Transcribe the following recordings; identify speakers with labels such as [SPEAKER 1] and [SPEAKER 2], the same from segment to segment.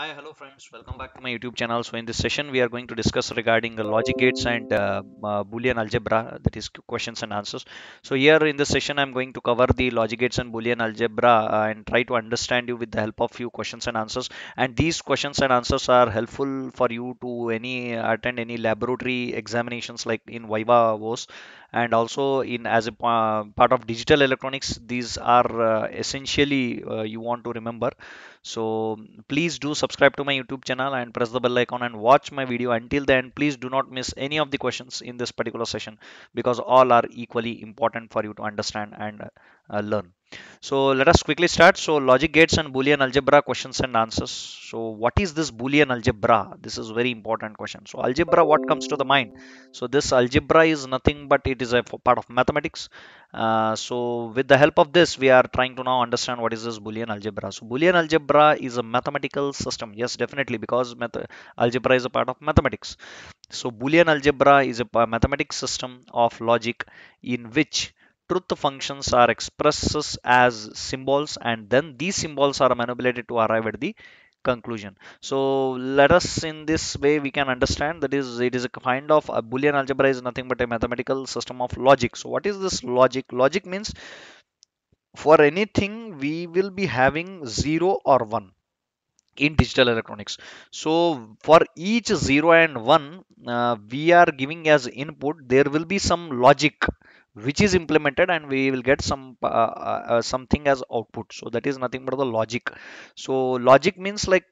[SPEAKER 1] hi hello friends welcome back to my youtube channel so in this session we are going to discuss regarding logic gates and uh, uh, boolean algebra that is questions and answers so here in this session i'm going to cover the logic gates and boolean algebra uh, and try to understand you with the help of few questions and answers and these questions and answers are helpful for you to any attend any laboratory examinations like in viva was and also in as a uh, part of digital electronics these are uh, essentially uh, you want to remember so please do subscribe to my youtube channel and press the bell icon and watch my video until then please do not miss any of the questions in this particular session because all are equally important for you to understand and uh, learn. So let us quickly start. So logic gates and Boolean algebra questions and answers. So what is this Boolean algebra? This is very important question. So algebra, what comes to the mind? So this algebra is nothing but it is a part of mathematics. Uh, so with the help of this, we are trying to now understand what is this Boolean algebra. So Boolean algebra is a mathematical system. Yes, definitely because algebra is a part of mathematics. So Boolean algebra is a mathematics system of logic in which truth functions are expressed as symbols and then these symbols are manipulated to arrive at the conclusion so let us in this way we can understand that is it is a kind of a boolean algebra is nothing but a mathematical system of logic so what is this logic logic means for anything we will be having 0 or 1 in digital electronics so for each 0 and 1 uh, we are giving as input there will be some logic which is implemented and we will get some uh, uh, uh, something as output so that is nothing but the logic so logic means like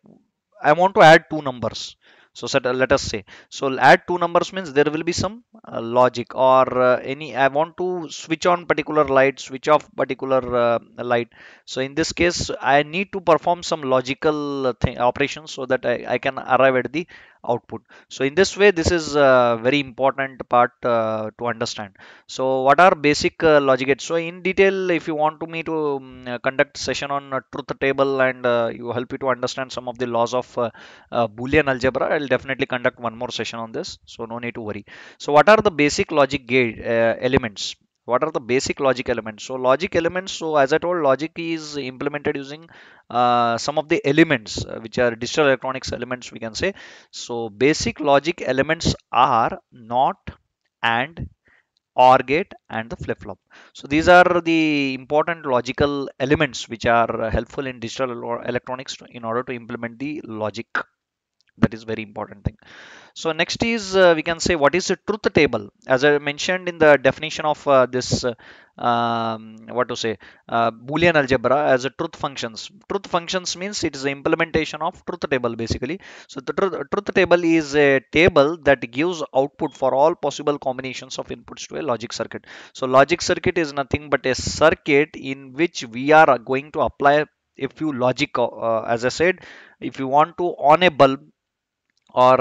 [SPEAKER 1] i want to add two numbers so let us say so add two numbers means there will be some uh, logic or uh, any i want to switch on particular light switch off particular uh, light so in this case i need to perform some logical uh, thing operations so that I, I can arrive at the output so in this way this is a very important part uh, to understand so what are basic uh, logic gates so in detail if you want to me to um, conduct session on truth table and uh, you help you to understand some of the laws of uh, uh, boolean algebra i'll definitely conduct one more session on this so no need to worry so what are the basic logic gate elements what are the basic logic elements so logic elements so as i told logic is implemented using uh, some of the elements uh, which are digital electronics elements we can say so basic logic elements are not and or gate and the flip-flop so these are the important logical elements which are helpful in digital electronics in order to implement the logic that is very important thing so next is uh, we can say what is a truth table as i mentioned in the definition of uh, this uh, um, what to say uh, boolean algebra as a truth functions truth functions means it is the implementation of truth table basically so the truth table is a table that gives output for all possible combinations of inputs to a logic circuit so logic circuit is nothing but a circuit in which we are going to apply a few logic uh, as i said if you want to on a bulb or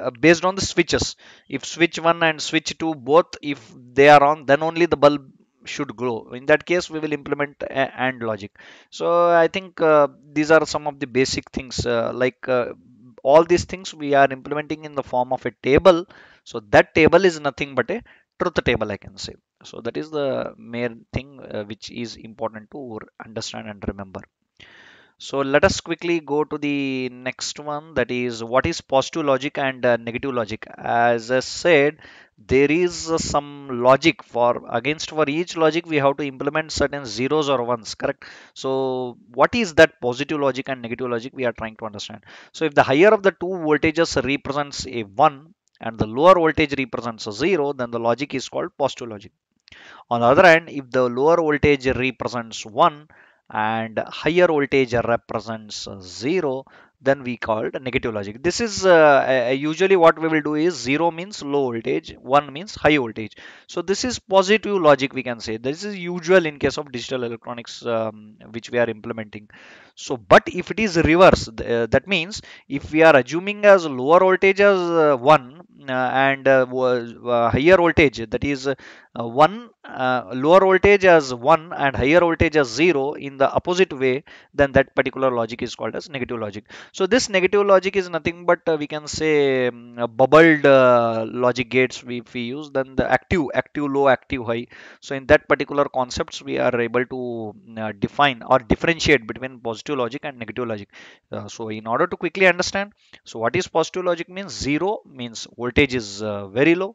[SPEAKER 1] uh, based on the switches if switch 1 and switch 2 both if they are on then only the bulb should glow. in that case we will implement uh, and logic so i think uh, these are some of the basic things uh, like uh, all these things we are implementing in the form of a table so that table is nothing but a truth table i can say so that is the main thing uh, which is important to understand and remember so let us quickly go to the next one that is what is positive logic and uh, negative logic. As I said, there is uh, some logic for against for each logic we have to implement certain zeros or ones, correct? So what is that positive logic and negative logic we are trying to understand. So if the higher of the two voltages represents a 1 and the lower voltage represents a 0, then the logic is called positive logic. On the other hand, if the lower voltage represents 1 and higher voltage represents zero then we called negative logic this is uh, uh, usually what we will do is zero means low voltage one means high voltage so this is positive logic we can say this is usual in case of digital electronics um, which we are implementing so but if it is reverse uh, that means if we are assuming as lower voltage as uh, 1 uh, and uh, uh, higher voltage that is uh, 1 lower voltage as 1 and higher voltage as 0 in the opposite way then that particular logic is called as negative logic so this negative logic is nothing but we can say um, bubbled logic gates we, if we use then the active active low active high so in that particular concepts we are able to define or differentiate between positive positive logic and negative logic uh, so in order to quickly understand so what is positive logic means zero means voltage is uh, very low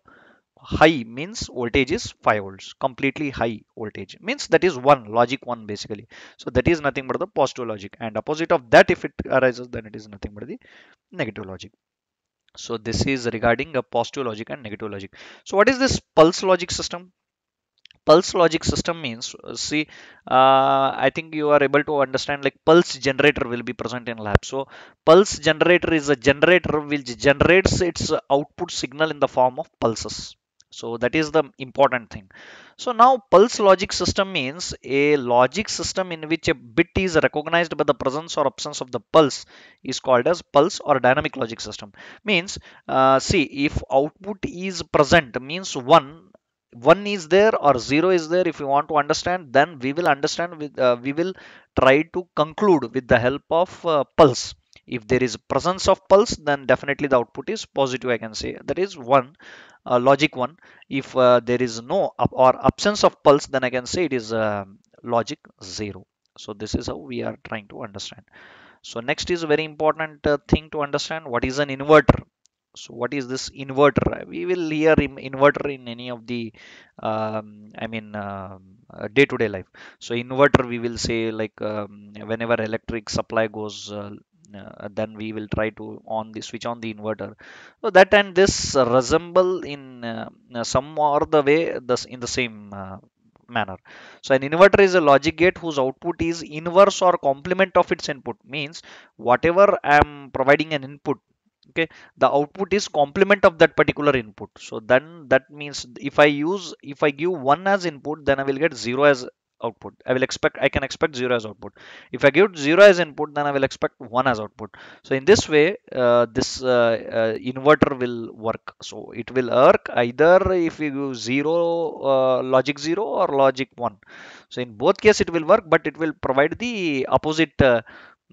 [SPEAKER 1] high means voltage is 5 volts completely high voltage means that is one logic one basically so that is nothing but the positive logic and opposite of that if it arises then it is nothing but the negative logic so this is regarding a positive logic and negative logic so what is this pulse logic system pulse logic system means uh, see uh, i think you are able to understand like pulse generator will be present in lab so pulse generator is a generator which generates its output signal in the form of pulses so that is the important thing so now pulse logic system means a logic system in which a bit is recognized by the presence or absence of the pulse is called as pulse or dynamic logic system means uh, see if output is present means one 1 is there or 0 is there if you want to understand then we will understand with uh, we will try to conclude with the help of uh, pulse if there is presence of pulse then definitely the output is positive i can say that is one uh, logic one if uh, there is no or absence of pulse then i can say it is uh, logic zero so this is how we are trying to understand so next is a very important uh, thing to understand what is an inverter so what is this inverter we will hear in inverter in any of the um, i mean um, uh, day-to-day uh, -day life so inverter we will say like um, whenever electric supply goes uh, uh, then we will try to on the switch on the inverter so that and this resemble in uh, uh, some or the way this in the same manner. So an inverter is a logic gate whose output is inverse or complement of its input means whatever I am providing an input okay the output is complement of that particular input so then that means if i use if i give one as input then i will get zero as output i will expect i can expect zero as output if i give zero as input then i will expect one as output so in this way uh, this uh, uh, inverter will work so it will work either if you give zero uh, logic zero or logic one so in both case it will work but it will provide the opposite uh,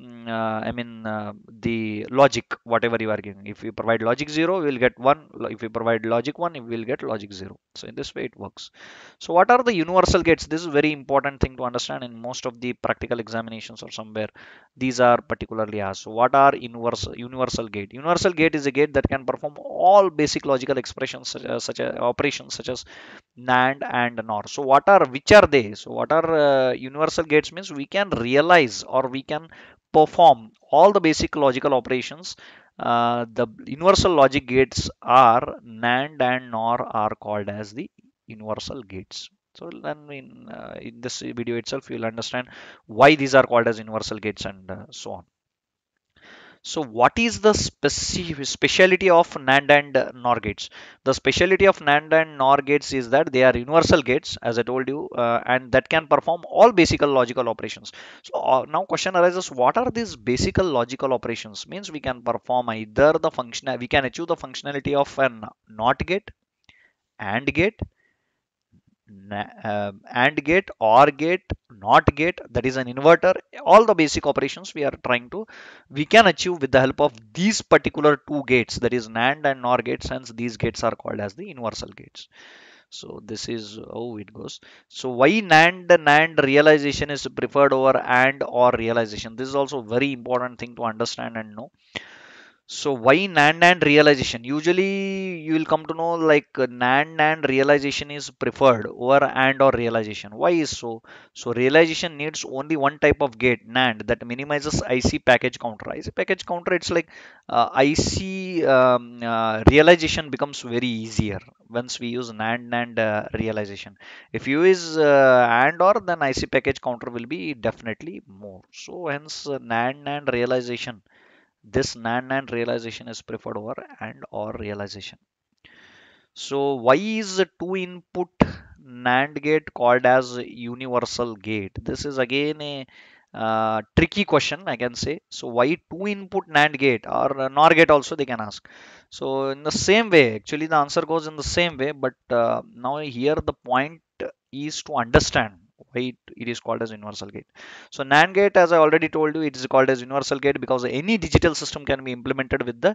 [SPEAKER 1] Mm, uh, I mean uh, the logic whatever you are giving if you provide logic 0 we will get 1 if you provide logic 1 we will get logic 0 so in this way it works so what are the universal gates this is very important thing to understand in most of the practical examinations or somewhere these are particularly asked so what are universal universal gate universal gate is a gate that can perform all basic logical expressions such as, uh, such as uh, operations such as NAND and NOR so what are which are they so what are uh, universal gates means we can realize or we can perform all the basic logical operations uh, the universal logic gates are NAND and NOR are called as the universal gates so then in, uh, in this video itself you'll understand why these are called as universal gates and uh, so on so what is the speci speciality of NAND and NOR gates? The speciality of NAND and NOR gates is that they are universal gates as I told you uh, and that can perform all basic logical operations. So uh, now question arises what are these basic logical operations? Means we can perform either the function we can achieve the functionality of a NOT gate, AND gate uh, AND gate, OR gate, NOT gate, that is an inverter. All the basic operations we are trying to, we can achieve with the help of these particular two gates, that is NAND and NOR gates, hence these gates are called as the universal gates. So this is how it goes. So why NAND, NAND realization is preferred over AND or realization. This is also very important thing to understand and know. So why NAND NAND realization? Usually you will come to know like NAND NAND realization is preferred over AND or realization. Why is so? So realization needs only one type of gate NAND that minimizes IC package counter. IC package counter it's like uh, IC um, uh, realization becomes very easier once we use NAND NAND uh, realization. If you use uh, AND or then IC package counter will be definitely more. So hence uh, NAND NAND realization this NAND NAND realization is preferred over AND OR realization. So why is two input NAND gate called as universal gate? This is again a uh, tricky question I can say. So why two input NAND gate or NOR gate also they can ask. So in the same way actually the answer goes in the same way but uh, now here the point is to understand why it, it is called as universal gate so nand gate as i already told you it is called as universal gate because any digital system can be implemented with the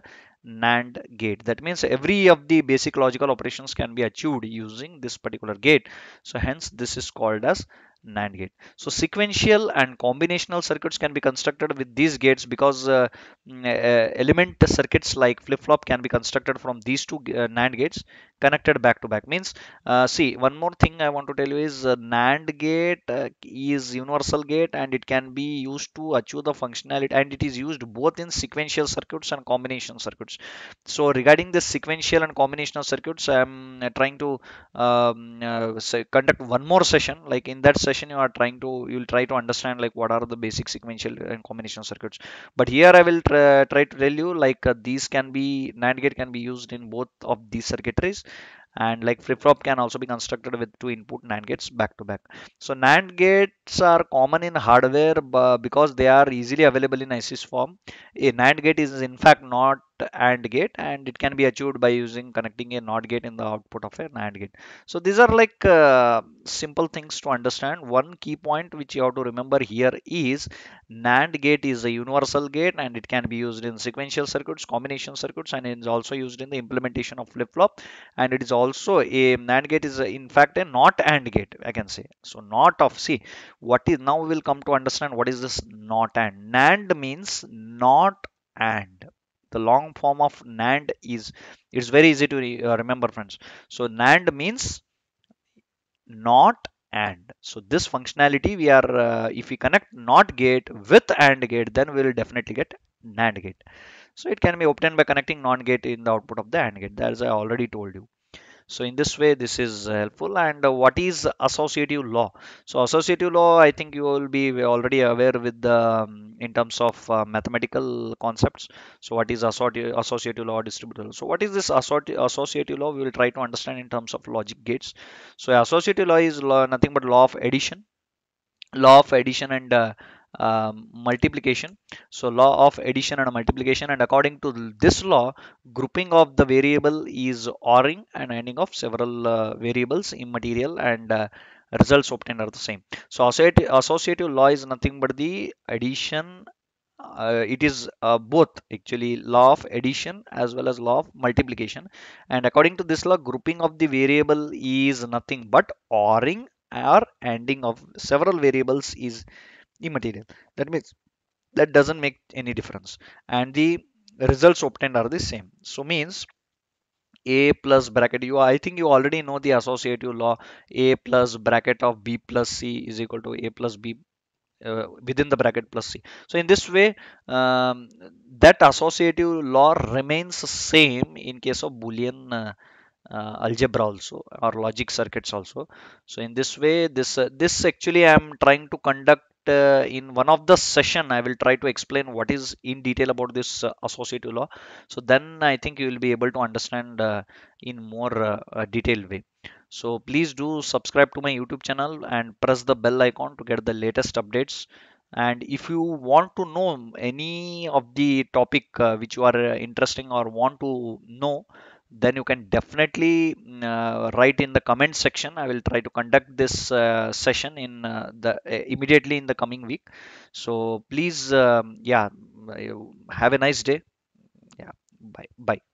[SPEAKER 1] nand gate that means every of the basic logical operations can be achieved using this particular gate so hence this is called as NAND gate. So sequential and combinational circuits can be constructed with these gates because uh, mm, uh, element circuits like flip-flop can be constructed from these two uh, NAND gates connected back to back means uh, see one more thing i want to tell you is uh, nand gate uh, is universal gate and it can be used to achieve the functionality and it is used both in sequential circuits and combination circuits so regarding the sequential and combinational circuits i'm uh, trying to um, uh, conduct one more session like in that session you are trying to you'll try to understand like what are the basic sequential and combination circuits but here i will try, try to tell you like uh, these can be nand gate can be used in both of these circuitries and like flip-flop can also be constructed with two input NAND gates back to back. So NAND gates are common in hardware because they are easily available in IC's form. A NAND gate is in fact not AND gate and it can be achieved by using connecting a NOT gate in the output of a AND gate. So these are like uh, simple things to understand. One key point which you have to remember here is NAND gate is a universal gate and it can be used in sequential circuits, combination circuits and it is also used in the implementation of flip-flop and it is also a NAND gate is a, in fact a NOT AND gate I can say. So NOT of C. what is now we will come to understand what is this NOT AND. NAND means NOT AND the long form of NAND is it's very easy to re uh, remember friends so NAND means not and so this functionality we are uh, if we connect not gate with AND gate then we will definitely get NAND gate so it can be obtained by connecting NOT gate in the output of the AND gate as I already told you so in this way this is helpful and uh, what is associative law so associative law i think you will be already aware with the um, in terms of uh, mathematical concepts so what is associative, associative law distributive law? so what is this associative law we will try to understand in terms of logic gates so associative law is law, nothing but law of addition law of addition and uh, um, multiplication so law of addition and multiplication and according to this law grouping of the variable is oring and ending of several uh, variables immaterial and uh, results obtained are the same so associative, associative law is nothing but the addition uh, it is uh, both actually law of addition as well as law of multiplication and according to this law grouping of the variable is nothing but oring or ending of several variables is immaterial that means that doesn't make any difference and the results obtained are the same so means a plus bracket you i think you already know the associative law a plus bracket of b plus c is equal to a plus b uh, within the bracket plus c so in this way um, that associative law remains same in case of boolean uh, uh, algebra also or logic circuits also so in this way this uh, this actually i am trying to conduct uh, in one of the session i will try to explain what is in detail about this uh, associative law so then i think you will be able to understand uh, in more uh, detailed way so please do subscribe to my youtube channel and press the bell icon to get the latest updates and if you want to know any of the topic which you are interesting or want to know then you can definitely uh, write in the comment section i will try to conduct this uh, session in uh, the uh, immediately in the coming week so please um, yeah have a nice day yeah bye bye